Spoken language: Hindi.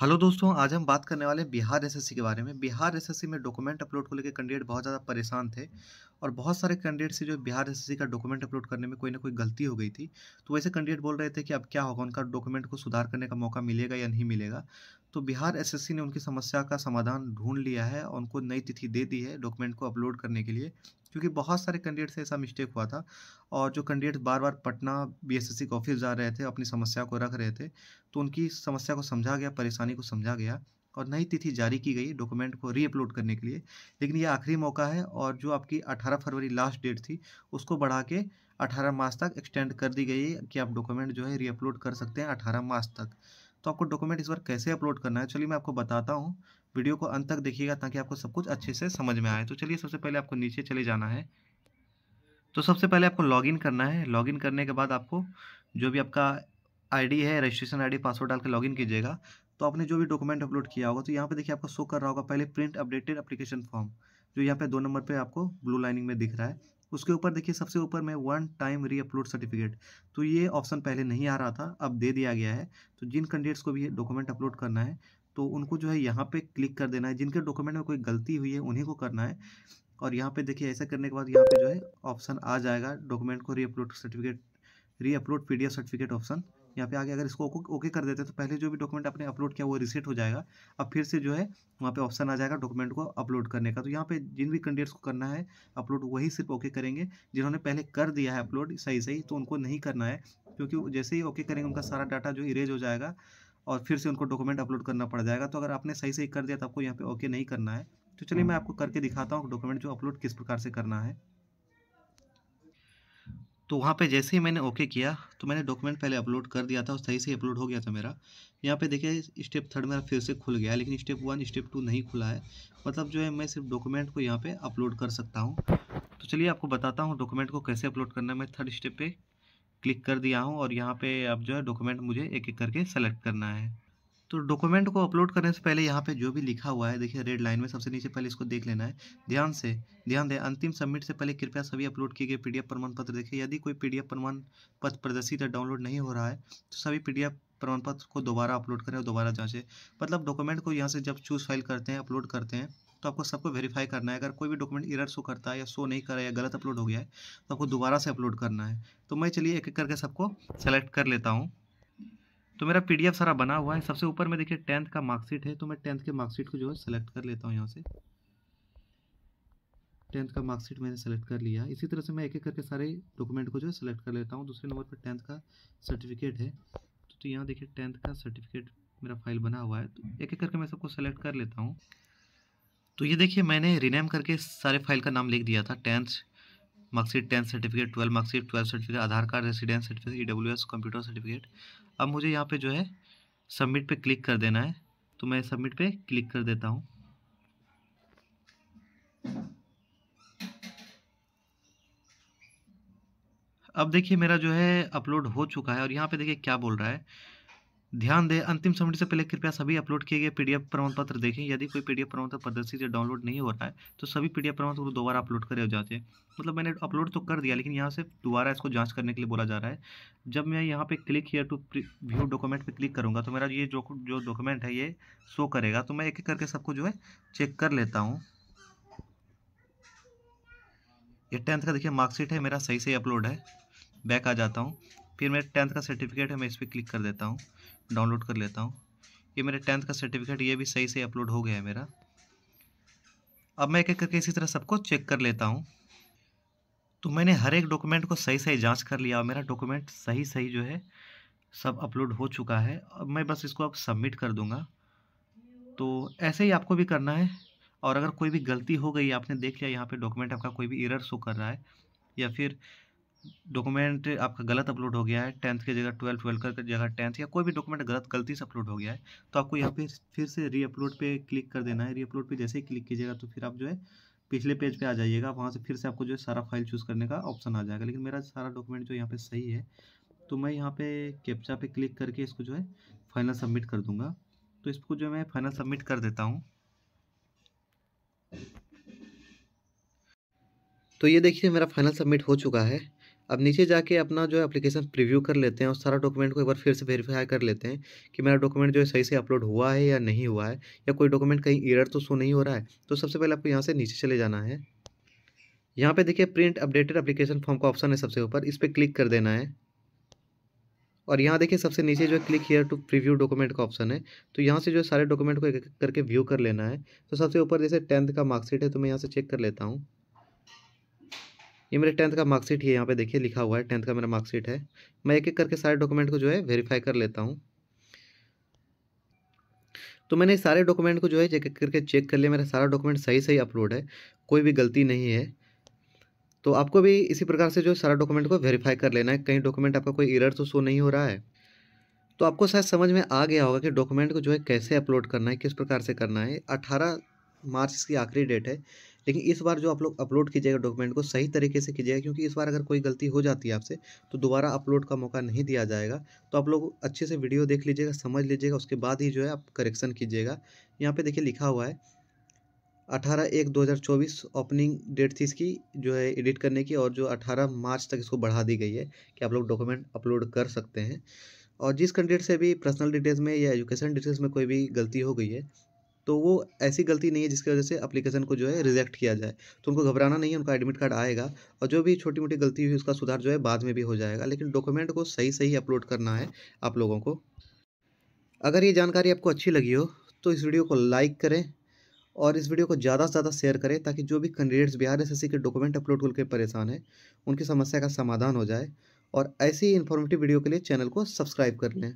हेलो दोस्तों आज हम बात करने वाले बिहार एसएससी के बारे में बिहार एसएससी में डॉक्यूमेंट अपलोड को लेकर कैंडिडेट बहुत ज़्यादा परेशान थे और बहुत सारे कैंडिडेट से जो बिहार एसएससी का डॉक्यूमेंट अपलोड करने में कोई ना कोई गलती हो गई थी तो वैसे कैंडिडेट बोल रहे थे कि अब क्या होगा उनका डॉक्यूमेंट को सुधार करने का मौका मिलेगा या नहीं मिलेगा तो बिहार एस ने उनकी समस्या का समाधान ढूंढ लिया है और उनको नई तिथि दे दी है डॉक्यूमेंट को अपलोड करने के लिए क्योंकि बहुत सारे कैंडिडेट से ऐसा मिस्टेक हुआ था और जो कैंडिडेट बार बार पटना बी के ऑफिस जा रहे थे अपनी समस्या को रख रहे थे तो उनकी समस्या को समझा गया परेशानी को समझा गया और नई तिथि जारी की गई डॉक्यूमेंट को रीअपलोड करने के लिए लेकिन ये आखिरी मौका है और जो आपकी 18 फरवरी लास्ट डेट थी उसको बढ़ा के 18 मार्च तक एक्सटेंड कर दी गई है कि आप डॉक्यूमेंट जो है रीअपलोड कर सकते हैं 18 मार्च तक तो आपको डॉक्यूमेंट इस बार कैसे अपलोड करना है चलिए मैं आपको बताता हूँ वीडियो को अंत तक देखिएगा ताकि आपको सब कुछ अच्छे से समझ में आए तो चलिए सबसे पहले आपको नीचे चले जाना है तो सबसे पहले आपको लॉगिन करना है लॉगिन करने के बाद आपको जो भी आपका आईडी है रजिस्ट्रेशन आईडी पासवर्ड डाल के लॉगिन कीजिएगा तो आपने जो भी डॉक्यूमेंट अपलोड किया होगा तो यहाँ पे देखिए आपको शो कर रहा होगा पहले प्रिंट अपडेटेड एप्लीकेशन फॉर्म जो यहाँ पे दो नंबर पे आपको ब्लू लाइनिंग में दिख रहा है उसके ऊपर देखिए सबसे ऊपर में one time reupload certificate तो ये ऑप्शन पहले नहीं आ रहा था अब दे दिया गया है तो जिन कैंडिडेट्स को भी ये डॉक्यूमेंट अपलोड करना है तो उनको जो है यहाँ पे क्लिक कर देना है जिनके डॉक्यूमेंट में कोई गलती हुई है उन्हीं को करना है और यहाँ पे देखिए ऐसा करने के बाद यहाँ पे जो है ऑप्शन आ जाएगा डॉक्यूमेंट को reupload certificate reupload P certificate option यहाँ पे आगे अगर इसको ओके कर देते हैं तो पहले जो भी डॉक्यूमेंट आपने अपलोड किया वो रिसेट हो जाएगा अब फिर से जो है वहाँ पे ऑप्शन आ जाएगा डॉक्यूमेंट को अपलोड करने का तो यहाँ पे जिन भी कैंडिडेट्स को करना है अपलोड वही सिर्फ ओके करेंगे जिन्होंने पहले कर दिया है अपलोड सही सही तो उनको नहीं करना है क्योंकि जैसे ही ओके करेंगे उनका सारा डाटा जो इरेज हो जाएगा और फिर से उनको डॉक्यूमेंट अपलोड करना पड़ जाएगा तो अगर आपने सही सही कर दिया तो आपको यहाँ पे ओके नहीं करना है तो चलिए मैं हम्म। आपको करके दिखाता हूँ डॉक्यूमेंट जो अपलोड किस प्रकार से करना है तो वहाँ पे जैसे ही मैंने ओके किया तो मैंने डॉक्यूमेंट पहले अपलोड कर दिया था और सही से अपलोड हो गया था मेरा यहाँ पे देखिए स्टेप थर्ड मेरा फिर से खुल गया लेकिन स्टेप वन स्टेप टू नहीं खुला है मतलब जो है मैं सिर्फ डॉक्यूमेंट को यहाँ पे अपलोड कर सकता हूँ तो चलिए आपको बताता हूँ डॉक्यूमेंट को कैसे अपलोड करना है मैं थर्ड स्टेप पर क्लिक कर दिया हूँ और यहाँ पे अब जो है डॉक्यूमेंट मुझे एक एक करके सेलेक्ट करना है तो डॉक्यूमेंट को अपलोड करने से पहले यहाँ पे जो भी लिखा हुआ है देखिए रेड लाइन में सबसे नीचे पहले इसको देख लेना है ध्यान से ध्यान दें अंतिम सबमिट से पहले कृपया सभी अपलोड किए गए पीडीएफ प्रमाण पत्र देखें यदि कोई पीडीएफ प्रमाण पत्र प्रदर्शित या डाउनलोड नहीं हो रहा है तो सभी पीडीएफ प्रमाण पत्र को दोबारा अपलोड करें और दोबारा जाँचें मतलब डॉक्यूमेंट को यहाँ से जब चूज़ फाइल करते हैं अपलोड करते हैं तो आपको सबको वेरीफाई करना है अगर कोई भी डॉक्यूमेंट इरर शो करता है या शो नहीं कर रहा है या गलत अपलोड हो गया है तो आपको दोबारा से अपलोड करना है तो मैं चलिए एक एक करके सबको सेलेक्ट कर लेता हूँ तो मेरा पीडीएफ सारा बना हुआ है सबसे ऊपर में देखिए टेंथ का मार्कशीट है तो मैं टेंथ के मार्कशीट को जो है सेलेक्ट कर लेता हूँ यहाँ से टेंथ का मार्कशीट मैंने सेलेक्ट कर लिया इसी तरह से मैं एक एक करके सारे डॉक्यूमेंट को जो है सेलेक्ट कर लेता हूँ दूसरे नंबर पर टेंथ का सर्टिफिकेट है तो यहाँ देखिए टेंथ का सर्टिफिकेट मेरा फाइल बना हुआ है तो एक एक करके मैं सबको सेलेक्ट कर लेता हूँ तो ये देखिए मैंने रिनेम करके सारे फाइल का नाम लिख दिया था tenth marksheet tenth certificate twelve marksheet twelfth certificate Aadhaar card residence certificate E W S computer certificate अब मुझे यहाँ पर जो है सबमिट पर क्लिक कर देना है तो मैं सबमिट पर क्लिक कर देता हूँ अब देखिए मेरा जो है अपलोड हो चुका है और यहाँ पे देखिए क्या बोल रहा है ध्यान दें अंतिम सबमिट से पहले कृपया सभी अपलोड किए गए पीडीएफ प्रमाण पत्र देखें यदि कोई पीडीएफ प्रमाण पत्र प्रदर्शित या डाउनलोड नहीं हो रहा है तो सभी पीडीएफ प्रमाण पत्र दोबारा अपलोड करे जाते हैं मतलब मैंने अपलोड तो कर दिया लेकिन यहाँ से दोबारा इसको जांच करने के लिए बोला जा रहा है जब मैं यहाँ पे click here to view document पे क्लिक करूँगा तो मेरा ये जो जो डॉक्यूमेंट है ये शो करेगा तो मैं एक एक करके सबको जो है चेक कर लेता हूँ ये टेंथ का देखिए मार्कशीट है मेरा सही से अपलोड है बैक आ जाता हूँ फिर मेरे टेंथ का सर्टिफिकेट है मैं इस पर क्लिक कर देता हूँ डाउनलोड कर लेता हूँ ये मेरे टेंथ का सर्टिफिकेट ये भी सही से अपलोड हो गया है मेरा अब मैं एक एक करके इसी तरह सबको चेक कर लेता हूँ तो मैंने हर एक डॉक्यूमेंट को सही सही जांच कर लिया और मेरा डॉक्यूमेंट सही सही जो है सब अपलोड हो चुका है अब मैं बस इसको अब सबमिट कर दूँगा तो ऐसे ही आपको भी करना है और अगर कोई भी गलती हो गई आपने देख लिया यहाँ पे डॉक्यूमेंट आपका कोई भी एरर शो कर रहा है या फिर डॉक्यूमेंट आपका गलत अपलोड हो गया है टेंथ की जगह ट्वेल्थ ट्वेल्थ कर जगह टेंथ या कोई भी डॉक्यूमेंट गलत गलती से अपलोड हो गया है तो आपको यहाँ पे फिर से री अपलोड पे क्लिक कर देना है री अपलोड पे जैसे ही क्लिक कीजिएगा तो फिर आप जो है पिछले पेज पे आ जाइएगा वहाँ से फिर से आपको जो है सारा फाइल चूज़ करने का ऑप्शन आ जाएगा लेकिन मेरा सारा डॉक्यूमेंट जो यहाँ पर सही है तो मैं यहाँ पे कैप्चा पे क्लिक करके इसको जो है फाइनल सबमिट कर दूँगा तो इसको जो मैं फाइनल सबमिट कर देता हूँ तो ये देखिए मेरा फाइनल सबमिट हो चुका है अब नीचे जाके अपना जो है एप्लीकेशन प्रीव्यू कर लेते हैं और सारा डॉक्यूमेंट को एक बार फिर से वेरीफाई कर लेते हैं कि मेरा डॉक्यूमेंट जो है सही से अपलोड हुआ है या नहीं हुआ है या कोई डॉक्यूमेंट कहीं एरर तो शो नहीं हो रहा है तो सबसे पहले आपको यहाँ से नीचे चले जाना है यहाँ पे देखिए प्रिंट अपडेटेड एप्लीकेशन फॉर्म का ऑप्शन है सबसे ऊपर इस पर क्लिक कर देना है और यहाँ देखिए सबसे नीचे जो है click here to preview document का ऑप्शन है तो यहाँ से जो है सारे डॉक्यूमेंट को एक करके व्यू कर लेना है तो सबसे ऊपर जैसे टेंथ का मार्कशीट है तो मैं यहाँ से चेक कर लेता हूँ ये मेरे टेंथ का मार्कशीट है यहाँ पे देखिए लिखा हुआ है टेंथ का मेरा मार्कशीट है मैं एक एक करके सारे डॉक्यूमेंट को जो है वेरीफाई कर लेता हूँ तो मैंने सारे डॉक्यूमेंट को जो है एक करके चेक कर लिया मेरा सारा डॉक्यूमेंट सही सही अपलोड है कोई भी गलती नहीं है तो आपको भी इसी प्रकार से जो सारा डॉक्यूमेंट को वेरीफाई कर लेना है कहीं डॉक्यूमेंट आपका कोई इरर तो शो नहीं हो रहा है तो आपको शायद समझ में आ गया होगा कि डॉक्यूमेंट को जो है कैसे अपलोड करना है किस प्रकार से करना है अट्ठारह मार्च इसकी आखिरी डेट है लेकिन इस बार जो आप लोग अपलोड कीजिएगा डॉक्यूमेंट को सही तरीके से कीजिएगा क्योंकि इस बार अगर कोई गलती हो जाती है आपसे तो दोबारा अपलोड का मौका नहीं दिया जाएगा तो आप लोग अच्छे से वीडियो देख लीजिएगा समझ लीजिएगा उसके बाद ही जो है आप करेक्शन कीजिएगा यहाँ पर देखिए लिखा हुआ है अठारह एक दो हज़ार चौबीस ओपनिंग डेट थी इसकी जो है एडिट करने की और जो अठारह मार्च तक इसको बढ़ा दी गई है कि आप लोग डॉक्यूमेंट अपलोड कर सकते हैं और जिस कैंडिडेट से भी पर्सनल डिटेल्स में या एजुकेशन डिटेल्स में कोई भी गलती हो गई है तो वो ऐसी गलती नहीं है जिसकी वजह से अप्लीकेशन को जो है रिजेक्ट किया जाए तो उनको घबराना नहीं है उनका एडमिट कार्ड आएगा और जो भी छोटी मोटी गलती हुई उसका सुधार जो है बाद में भी हो जाएगा लेकिन डॉक्यूमेंट को सही सही अपलोड करना है आप लोगों को अगर ये जानकारी आपको अच्छी लगी हो तो इस वीडियो को लाइक करें और इस वीडियो को ज़्यादा से ज़्यादा शेयर करें ताकि जो भी कैंडिडेट्स बिहार एस के डॉक्यूमेंट अपलोड करके परेशान हैं उनकी समस्या का समाधान हो जाए और ऐसी इन्फॉर्मेटिव वीडियो के लिए चैनल को सब्सक्राइब कर लें